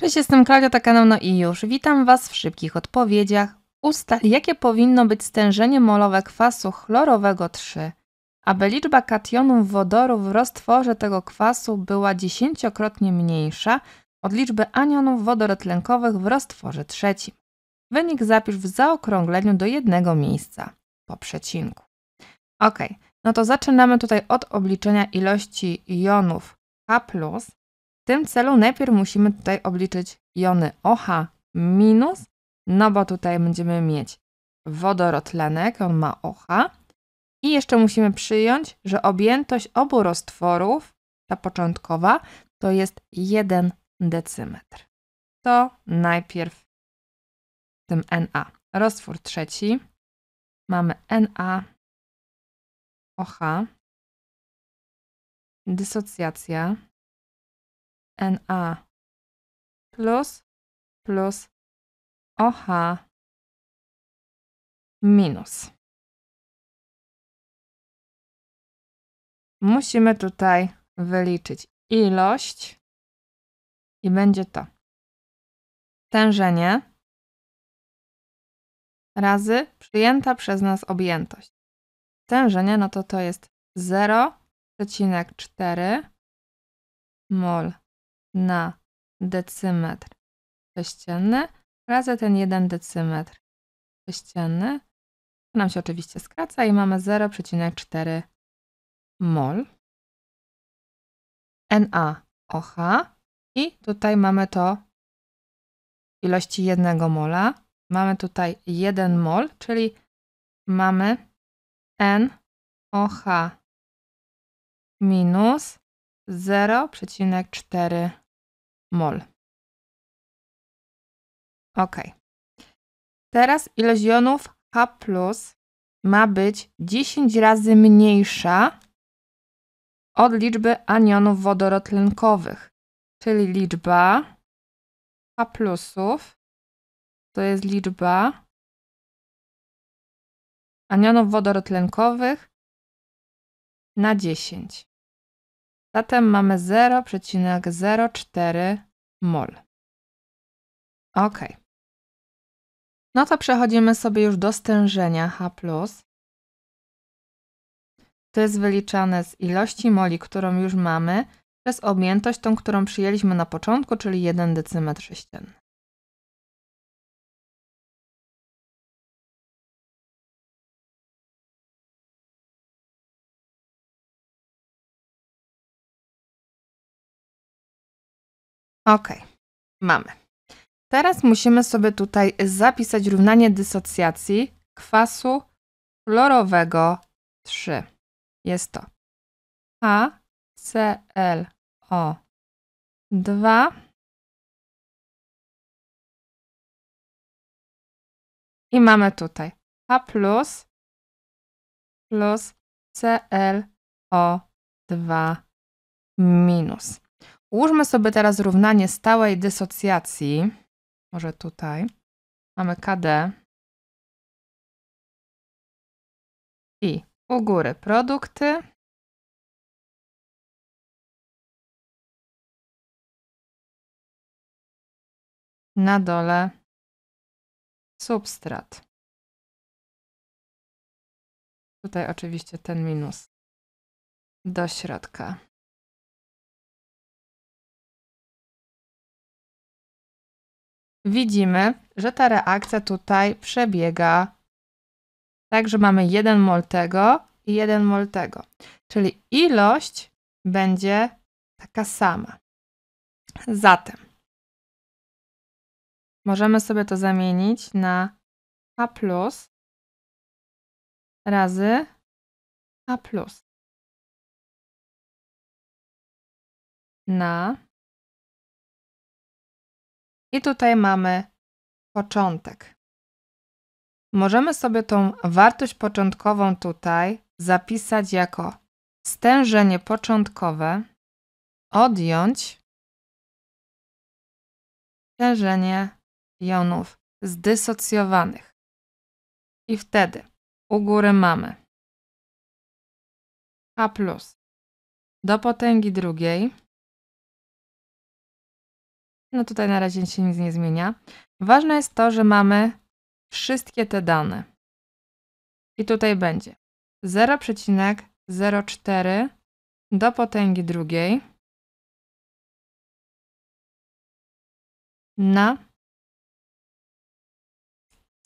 Cześć, jestem Klaudia kanał no i już. Witam Was w szybkich odpowiedziach. Ustal, jakie powinno być stężenie molowe kwasu chlorowego 3, aby liczba kationów wodoru w roztworze tego kwasu była dziesięciokrotnie mniejsza od liczby anionów wodorotlenkowych w roztworze trzecim. Wynik zapisz w zaokrągleniu do jednego miejsca po przecinku. Ok, no to zaczynamy tutaj od obliczenia ilości jonów H+, tym celu najpierw musimy tutaj obliczyć jony OH minus, no bo tutaj będziemy mieć wodorotlenek, on ma OH. I jeszcze musimy przyjąć, że objętość obu roztworów, ta początkowa, to jest 1 decymetr. To najpierw tym Na. Roztwór trzeci. Mamy Na, OH, dysocjacja, NA plus plus OH minus. Musimy tutaj wyliczyć ilość i będzie to tężenie razy przyjęta przez nas objętość. Tężenie, no to to jest 0,4 mol na decymetr sześcienny razy ten jeden decymetr sześcienny. To nam się oczywiście skraca i mamy 0,4 mol. NaOH i tutaj mamy to w ilości 1 mola. Mamy tutaj 1 mol, czyli mamy NOH minus 0,4 mol mol. Ok. Teraz ilość jonów H ma być 10 razy mniejsza od liczby anionów wodorotlenkowych, czyli liczba H plusów to jest liczba anionów wodorotlenkowych na 10. Zatem mamy 0,04 mol. Ok. No to przechodzimy sobie już do stężenia H+. To jest wyliczane z ilości moli, którą już mamy, przez objętość tą, którą przyjęliśmy na początku, czyli 1 decymetr sześcienny. Ok, mamy. Teraz musimy sobie tutaj zapisać równanie dysocjacji kwasu chlorowego 3. Jest to HClO2 i mamy tutaj H plus plus ClO2 minus. Ułóżmy sobie teraz równanie stałej dysocjacji. Może tutaj. Mamy KD. I u góry produkty. Na dole substrat. Tutaj oczywiście ten minus do środka. widzimy, że ta reakcja tutaj przebiega tak, że mamy jeden mol tego i jeden mol tego. Czyli ilość będzie taka sama. Zatem możemy sobie to zamienić na A plus razy A plus na i tutaj mamy początek. Możemy sobie tą wartość początkową tutaj zapisać jako stężenie początkowe odjąć stężenie jonów zdysocjowanych. I wtedy u góry mamy H plus do potęgi drugiej no tutaj na razie się nic nie zmienia. Ważne jest to, że mamy wszystkie te dane. I tutaj będzie 0,04 do potęgi drugiej na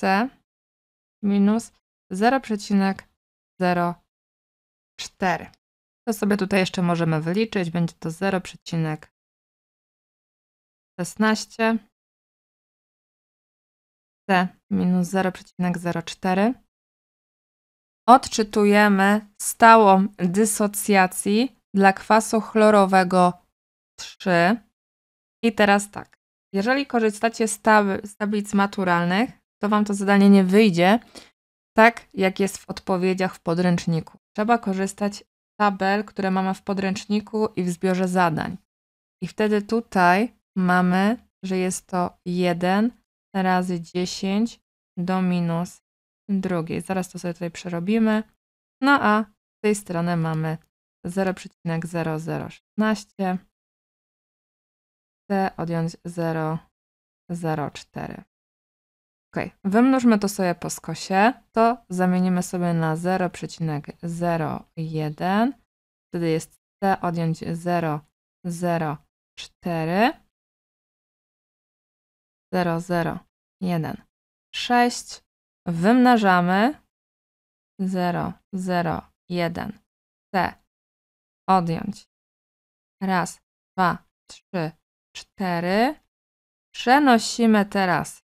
c minus 0,04. To sobie tutaj jeszcze możemy wyliczyć. Będzie to 0,04. 16 C minus 0,04. Odczytujemy stałą dysocjacji dla kwasu chlorowego 3. I teraz tak. Jeżeli korzystacie z, tab z tablic maturalnych, to Wam to zadanie nie wyjdzie tak, jak jest w odpowiedziach w podręczniku. Trzeba korzystać z tabel, które mamy w podręczniku i w zbiorze zadań. I wtedy tutaj mamy, że jest to 1 razy 10 do minus drugiej. Zaraz to sobie tutaj przerobimy. No a z tej strony mamy 0,0016 Chcę odjąć 0,04. Ok, wymnóżmy to sobie po skosie. To zamienimy sobie na 0,01. Wtedy jest C odjąć 0,04. 0, 0, 1, 6. Wymnażamy 0, 0, 1, C. Odjąć. Raz, dwa, trzy, cztery. Przenosimy teraz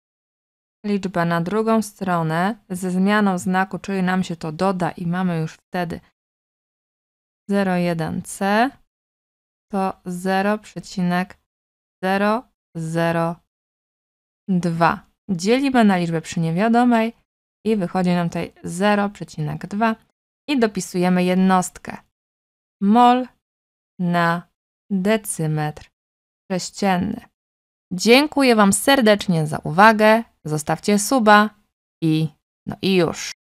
liczbę na drugą stronę ze zmianą znaku, czyli nam się to doda i mamy już wtedy 01C to 0,001. 2 dzielimy na liczbę przy niewiadomej i wychodzi nam tutaj 0,2 i dopisujemy jednostkę mol na decymetr sześcienny. Dziękuję Wam serdecznie za uwagę, zostawcie suba i no i już.